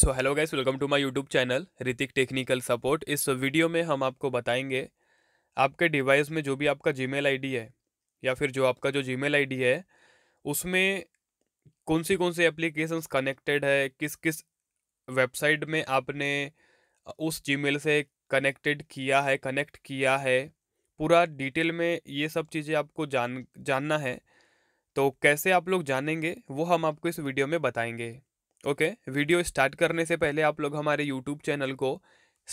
so hello guys welcome to my YouTube channel Hrithik technical support इस video में हम आपको बताएंगे आपके डिवाइस में जो भी आपका जीमेल आईडी है या फिर जो आपका जो जीमेल आईडी है उसमें कौन सी कौन सी एप्लीकेशंस कनेक्टेड है किस किस वेबसाइट में आपने उस जीमेल से कनेक्टेड किया है कनेक्ट किया है पूरा डिटेल में ये सब चीज़ें आपको जान जानना है तो कैसे आप लोग जानेंगे वो हम आपको इस वीडियो में बताएंगे ओके वीडियो स्टार्ट करने से पहले आप लोग हमारे यूट्यूब चैनल को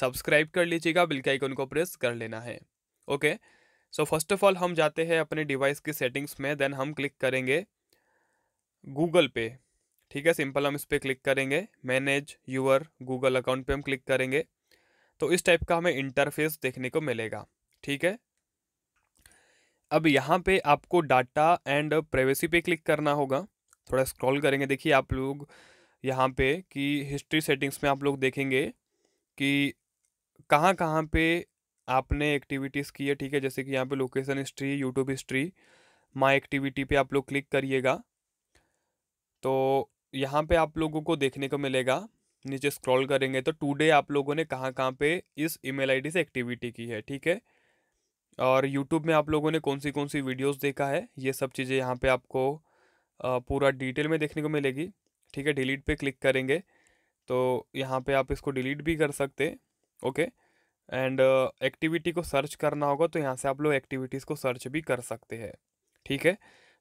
सब्सक्राइब कर लीजिएगा बिल के आइकन को प्रेस कर लेना है okay so first of all हम जाते हैं अपने डिवाइस की सेटिंग्स में देन हम क्लिक करेंगे गूगल पे ठीक है सिंपल हम इस पर क्लिक करेंगे मैनेज यूअर गूगल अकाउंट पे हम क्लिक करेंगे तो इस टाइप का हमें इंटरफेस देखने को मिलेगा ठीक है अब यहाँ पे आपको डाटा एंड प्राइवेसी पे क्लिक करना होगा थोड़ा स्क्रॉल करेंगे देखिए आप लोग यहाँ पे कि हिस्ट्री सेटिंग्स में आप लोग देखेंगे कि कहाँ कहाँ पे आपने एक्टिविटीज़ की है ठीक है जैसे कि यहाँ पे location history YouTube history my activity पे आप लोग क्लिक करिएगा तो यहाँ पे आप लोगों को देखने को मिलेगा नीचे स्क्रॉल करेंगे तो टुडे आप लोगों ने कहाँ कहाँ पे इस ईमेल आईडी से एक्टिविटी की है ठीक है और यूट्यूब में आप लोगों ने कौन सी कौन सी वीडियोज़ देखा है ये सब चीज़ें यहाँ पर आपको पूरा डिटेल में देखने को मिलेगी ठीक है डिलीट पे क्लिक करेंगे तो यहाँ पे आप इसको डिलीट भी कर सकते ओके एंड एक्टिविटी को सर्च करना होगा तो यहाँ से आप लोग एक्टिविटीज़ को सर्च भी कर सकते हैं ठीक है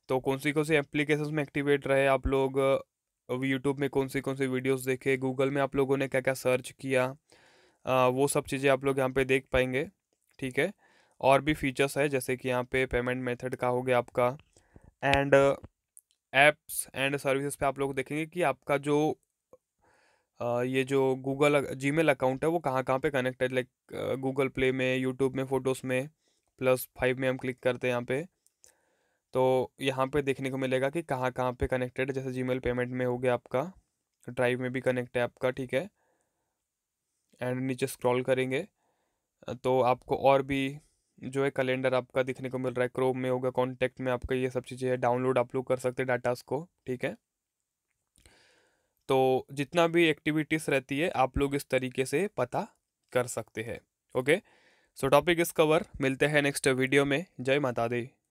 तो कौन सी कौन सी एप्लीकेशन में एक्टिवेट रहे आप लोग यूट्यूब uh, में कौन सी कौन सी वीडियोज़ देखे गूगल में आप लोगों ने क्या क्या सर्च किया आ, uh, वो सब चीज़ें आप लोग यहाँ पर देख पाएंगे ठीक है और भी फीचर्स है जैसे कि यहाँ पे पेमेंट मेथड का हो गया आपका एंड ऐप्स एंड सर्विसेज पे आप लोग देखेंगे कि आपका जो आ, ये जो गूगल जी मेल अकाउंट है वो कहाँ कहाँ पे कनेक्ट है लाइक गूगल प्ले में यूट्यूब में फ़ोटोज़ में प्लस फाइव में हम क्लिक करते हैं यहाँ पे तो यहाँ पे देखने को मिलेगा कि कहाँ कहाँ पे कनेक्टेड है जैसे जी पेमेंट में हो गया आपका ड्राइव में भी कनेक्ट है आपका ठीक है एंड नीचे स्क्रॉल करेंगे तो आपको और भी जो है कैलेंडर आपका दिखने को मिल रहा है क्रोम में होगा कॉन्टेक्ट में आपका ये सब चीज़ें है डाउनलोड आप लोग कर सकते हैं डाटास को ठीक है तो जितना भी एक्टिविटीज़ रहती है आप लोग इस तरीके से पता कर सकते हैं ओके सो टॉपिक इस कवर मिलते हैं नेक्स्ट वीडियो में जय माता दी